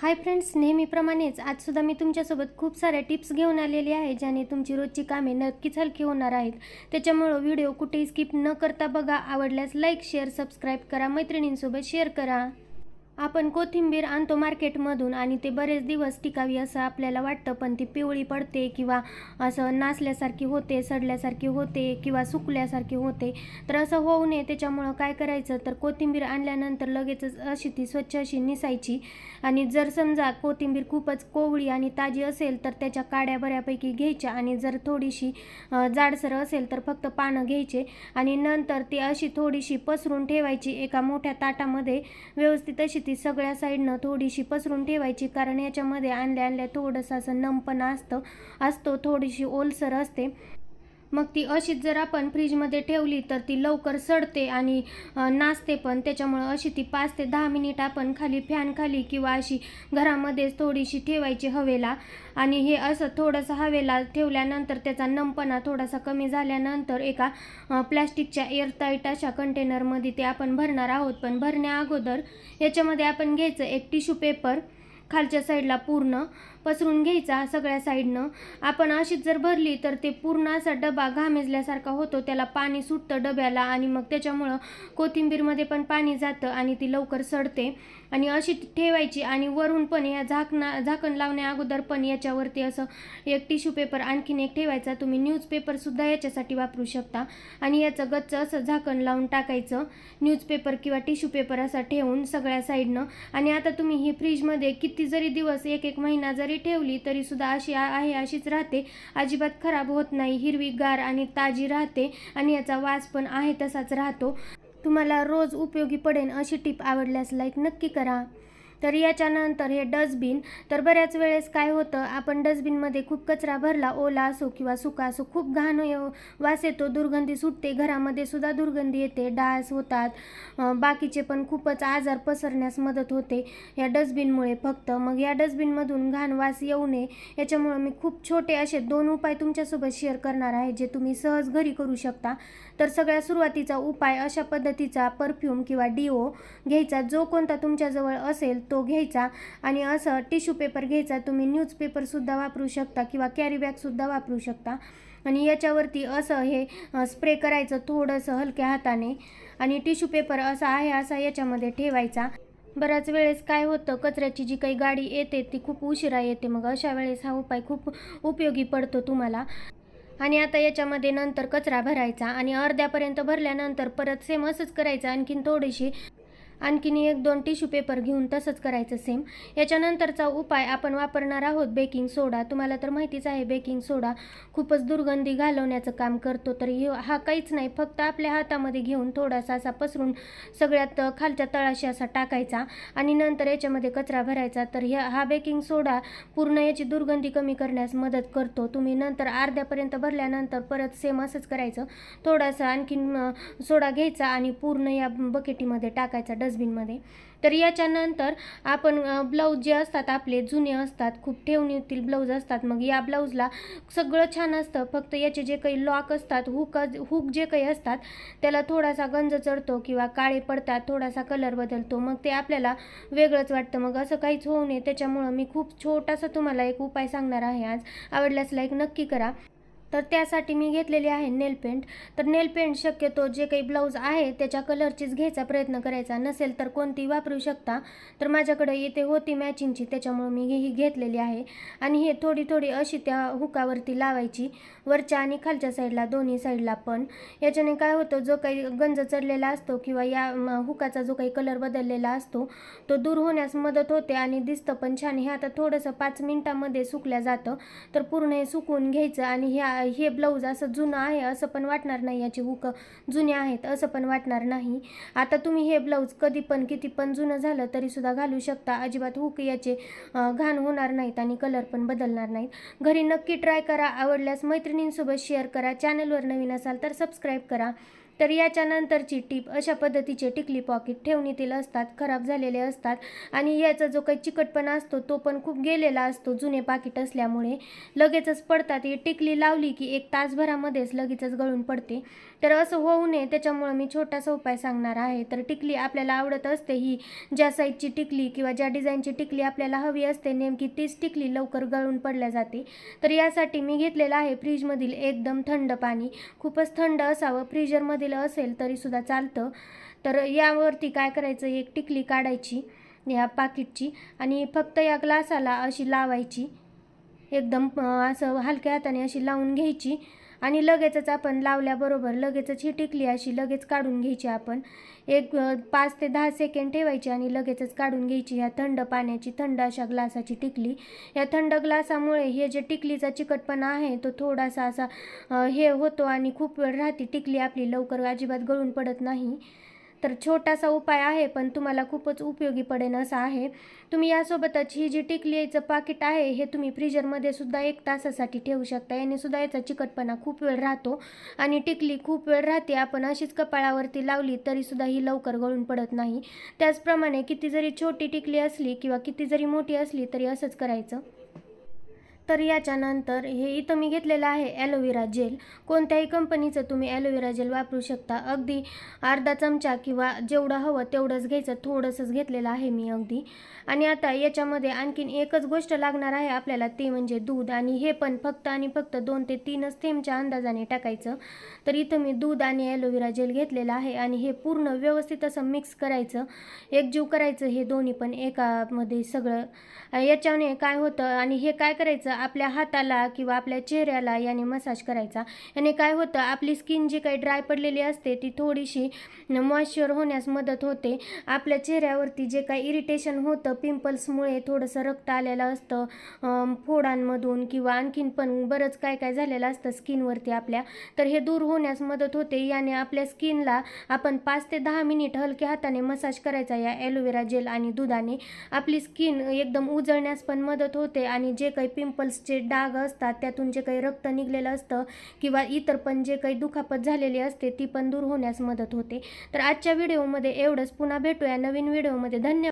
hi friends नेहमीप्रमाणेच आजसुद्धा मी तुमच्यासोबत खूप साऱ्या टिप्स घेऊन आलेली आहे ज्याने तुमची रोजची कामे नक्कीच हलकी होणार आहेत त्याच्यामुळं व्हिडिओ कुठेही स्किप न करता बघा आवडल्यास लाईक शेअर सबस्क्राईब करा मैत्रिणींसोबत शेअर करा आपण कोथिंबीर आणतो मार्केटमधून आणि ते बरेच दिवस टिकावी असं आपल्याला वाटतं पण ती पिवळी पडते किंवा असं नाचल्यासारखी होते सडल्यासारखी होते किंवा सुकल्यासारखी होते तर असं होऊ नये त्याच्यामुळं काय करायचं तर कोथिंबीर आणल्यानंतर लगेचच अशी ती स्वच्छ अशी निसायची आणि जर समजा कोथिंबीर खूपच कोवळी आणि ताजी असेल तर त्याच्या काड्या बऱ्यापैकी घ्यायच्या आणि जर थोडीशी जाडसर असेल तर फक्त पानं घ्यायचे आणि नंतर ती अशी थोडीशी पसरून ठेवायची एका मोठ्या ताटामध्ये व्यवस्थित अशी ती सगळ्या साईडनं थोडीशी पसरून ठेवायची कारण याच्यामध्ये आणल्या आणल्या थोडंसं असं नमपणा असतं असतो थोडीशी ओलसर असते मग ती अशीच जर आपण फ्रीजमध्ये ठेवली तर ती लवकर सडते आणि नाचते पण त्याच्यामुळं अशी ती पाच ते दहा मिनिट आपण खाली फॅन खाली किंवा अशी घरामध्येच थोडीशी ठेवायची हवेला आणि हे असं थोडंसं हवेला ठेवल्यानंतर त्याचा नमपणा थोडासा कमी झाल्यानंतर एका प्लॅस्टिकच्या एअरटाईट अशा कंटेनरमध्ये ते आपण भरणार आहोत पण भरण्या अगोदर याच्यामध्ये आपण घ्यायचं एक टिश्यू पेपर खालच्या साईडला पूर्ण पसरून घ्यायचा सगळ्या साईडनं आपण अशीच जर भरली तर ते पूर्ण असा डबा घामेजल्यासारखा होतो त्याला पाणी सुटतं डब्याला आणि मग त्याच्यामुळं कोथिंबीरमध्ये पण पाणी जातं आणि ती लवकर सडते आणि अशी ठेवायची आणि वरून पण या झाकणा झाकण लावण्या अगोदर पण याच्यावरती असं एक टिश्यू पेपर आणखीन एक ठेवायचा तुम्ही न्यूजपेपरसुद्धा याच्यासाठी वापरू शकता आणि याचं गच्च असं झाकण लावून टाकायचं न्यूजपेपर किंवा टिश्यू पेपर असं ठेवून सगळ्या साईडनं आणि आता तुम्ही हे फ्रीजमध्ये किती जरी दिवस एक एक महिना जरी ठेवली ठेवली सुद्धा अशी आहे अशीच राहते अजिबात खराब होत नाही हिरवी गार आणि ताजी राहते आणि याचा वास पण आहे तसाच राहतो तुम्हाला रोज उपयोगी पडेन अशी टिप आवडल्यास लाईक नक्की करा तर याच्यानंतर हे डस्टबिन तर बऱ्याच वेळेस काय होतं आपण डस्टबिनमध्ये खूप कचरा भरला ओला असो किंवा सुका असो खूप घाण वास येतो दुर्गंधी सुटते घरामध्ये सुद्धा दुर्गंधी येते डास होतात बाकीचे पण खूपच आजार पसरण्यास मदत होते या डस्टबिनमुळे फक्त मग या डस्टबिनमधून घाण वास येऊ नये याच्यामुळं मी खूप छोटे असे दोन उपाय तुमच्यासोबत शेअर करणार आहे जे तुम्ही सहज घरी करू शकता तर सगळ्या सुरुवातीचा उपाय अशा पद्धतीचा परफ्यूम किंवा डिओ घ्यायचा जो कोणता तुमच्याजवळ असेल तो घ्यायचा आणि असं टिश्यू पेपर घ्यायचा तुम्ही न्यूजपेपरसुद्धा वापरू शकता किंवा कॅरीबॅगसुद्धा वापरू शकता आणि याच्यावरती असं हे स्प्रे करायचं थोडंसं हलक्या हाताने आणि टिश्यू पेपर असा आहे असा याच्यामध्ये ठेवायचा बऱ्याच वेळेस काय होतं कचऱ्याची जी काही गाडी येते ती खूप उशिरा येते मग अशा वेळेस हा उपाय खूप उपयोगी पडतो तुम्हाला आणि आता याच्यामध्ये नंतर कचरा भरायचा आणि अर्ध्यापर्यंत भरल्यानंतर परत सेम असंच करायचं आणखीन थोडीशी आणखीन एक दोन टिश्यू पेपर घेऊन तसंच करायचं सेम याच्यानंतरचा उपाय आपण वापरणार आहोत बेकिंग सोडा तुम्हाला तर माहितीच आहे बेकिंग सोडा खूपच दुर्गंधी घालवण्याचं काम करतो तर हा काहीच नाही फक्त आपल्या हातामध्ये घेऊन थोडासा असा पसरून सगळ्यात खालच्या तळाशी असा टाकायचा आणि नंतर याच्यामध्ये कचरा भरायचा तर ह्या हा बेकिंग सोडा पूर्ण याची दुर्गंधी कमी करण्यास मदत करतो तुम्ही नंतर अर्ध्यापर्यंत भरल्यानंतर परत सेम असंच करायचं थोडासा आणखीन सोडा घ्यायचा आणि पूर्ण या बकेटीमध्ये टाकायचा डस्टबिनमध्ये तर याच्यानंतर आपण ब्लाऊज जे असतात आपले जुने असतात खूप ठेवणीतील ब्लाऊज असतात मग या ब्लाऊजला सगळं छान असतं फक्त याचे जे काही लॉक असतात हुक हुक जे काही असतात त्याला थोडासा गंज चढतो किंवा काळे पडतात थोडासा कलर बदलतो मग ते आपल्याला वेगळंच वाटतं मग असं काहीच होऊ नये त्याच्यामुळं मी खूप छोटासा तुम्हाला एक उपाय सांगणार आहे आज आवडल्यास लाईक नक्की करा तर त्यासाठी मी घेतलेली आहे नेल पेंट तर नेल पेंट शक्यतो जे काही ब्लाऊज आहे त्याच्या कलरचीच घ्यायचा प्रयत्न करायचा नसेल तर कोणती वापरू शकता तर माझ्याकडे येथे होती मॅचिंगची त्याच्यामुळे मी ही घेतलेली आहे आणि हे थोडी थोडी अशी त्या हुकावरती लावायची वरच्या आणि खालच्या साईडला दोन्ही साईडला पण याच्याने काय होतं जो काही गंज चढलेला असतो किंवा या हुकाचा जो काही कलर बदललेला असतो तो दूर होण्यास मदत होते आणि दिसतं पण छान हे आता थोडंसं पाच मिनटामध्ये सुकल्या जातं तर पूर्ण हे सुकून घ्यायचं आणि ह्या हे ब्लाऊज असं जुनं आहे असं पण वाटणार नाही याची हुक जुने आहेत असं पण वाटणार नाही आता तुम्ही हे ब्लाऊज कधी पण किती पण जुनं झालं तरीसुद्धा घालू शकता अजिबात हुक याचे घाण होणार नाहीत आणि कलर पण बदलणार नाहीत घरी नक्की ट्राय करा आवडल्यास मैत्रिणींसोबत शेअर करा चॅनलवर नवीन असाल तर सबस्क्राईब करा तर याच्यानंतरची टीप अशा पद्धतीचे टिकली पॉकेट ठेवणीतील असतात खराब झालेले असतात आणि याचा जो काही चिकटपणा असतो तो पण खूप गेलेला असतो जुने पाकिट असल्यामुळे लगेचच पडतात ही टिकली लावली की एक तासभरामध्येच लगेचच गळून पडते तर असं होऊ नये त्याच्यामुळं मी छोटासा उपाय सांगणार आहे तर टिकली आपल्याला आवडत असते ही ज्या साईजची टिकली किंवा ज्या डिझाईनची टिकली आपल्याला हवी असते नेमकी तीच टिकली लवकर गळून पडल्या जाते तर यासाठी मी घेतलेलं आहे फ्रीजमधील एकदम थंड पाणी खूपच थंड असावं फ्रीजरमधील असेल तरीसुद्धा चालतं तर यावरती काय करायचं एक टिकली काढायची या पाकिटची आणि फक्त या ग्लासाला अशी लावायची एकदम असं हलक्या हाताने अशी लावून घ्यायची आणि लगेचच आपण लावल्याबरोबर लगेचच ही टिकली अशी लगेच काढून घ्यायची आपण एक पाच ते दहा सेकंड ठेवायची आणि लगेचच काढून घ्यायची ह्या थंड पाण्याची थंड अशा ग्लासाची टिकली या थंड ग्लासामुळे हे जे टिकलीचा चिकटपणा आहे तो थोडासा असा हे होतो आणि खूप वेळ राहते टिकली आपली लवकर अजिबात गळून पडत नाही तर छोटासा उपाय आहे पण तुम्हाला खूपच उपयोगी पडेन असा आहे तुम्ही यासोबतच ही जी टिकलीचं पाकिट आहे हे तुम्ही फ्रीजरमध्ये सुद्धा एक तासासाठी ठेवू शकता याने सुद्धा याचा चिकटपणा खूप वेळ राहतो आणि टिकली खूप वेळ राहते आपण अशीच कपाळावरती लावली तरीसुद्धा ही लवकर गळून पडत नाही त्याचप्रमाणे किती जरी छोटी टिकली असली किंवा किती जरी मोठी असली तरी असंच करायचं तर याच्यानंतर हे इथं मी घेतलेलं आहे ॲलोवेरा जेल कोणत्याही कंपनीचं तुम्ही ॲलोवेरा जेल वापरू शकता अगदी अर्धा चमचा किंवा जेवढं हवं तेवढंच घ्यायचं थोडंसंच घेतलेलं आहे मी अगदी आणि आता याच्यामध्ये आणखीन एकच गोष्ट लागणार आहे आपल्याला ते म्हणजे दूध आणि हे पण फक्त आणि फक्त दोन ते तीनच थेंबच्या अंदाजाने टाकायचं तर इथं मी दूध आणि ॲलोवेरा जेल घेतलेलं आहे आणि हे पूर्ण व्यवस्थित असं मिक्स करायचं एकजीव करायचं हे दोन्ही पण एकामध्ये सगळं याच्याने काय होतं आणि हे काय करायचं आपल्या हाताला किंवा आपल्या चेहऱ्याला याने मसाज करायचा याने काय होतं आपली स्किन जी काही ड्राय पडलेली असते ती थोडीशी मॉइश्चर होण्यास मदत होते आपल्या चेहऱ्यावरती जे काही इरिटेशन होतं पिंपल्समुळे थोडंसं रक्त आलेलं असतं फोडांमधून किंवा आणखीन पण बरंच काय काय झालेलं असतं स्किनवरती आपल्या तर हे दूर होण्यास मदत होते याने आपल्या स्किनला आपण पाच ते दहा मिनिट हलक्या हाताने मसाज करायचा या एलोवेरा जेल आणि दुधाने आपली स्किन एकदम उजळण्यास पण मदत होते आणि जे काही पिंपल पल्सचे डाग असतात त्यातून जे काही रक्त निघलेलं असतं किंवा इतर पण जे काही दुखापत झालेली असते ती पण दूर होण्यास मदत होते तर आजच्या व्हिडिओमध्ये एवढंच पुन्हा भेटूया नवीन व्हिडिओमध्ये धन्यवाद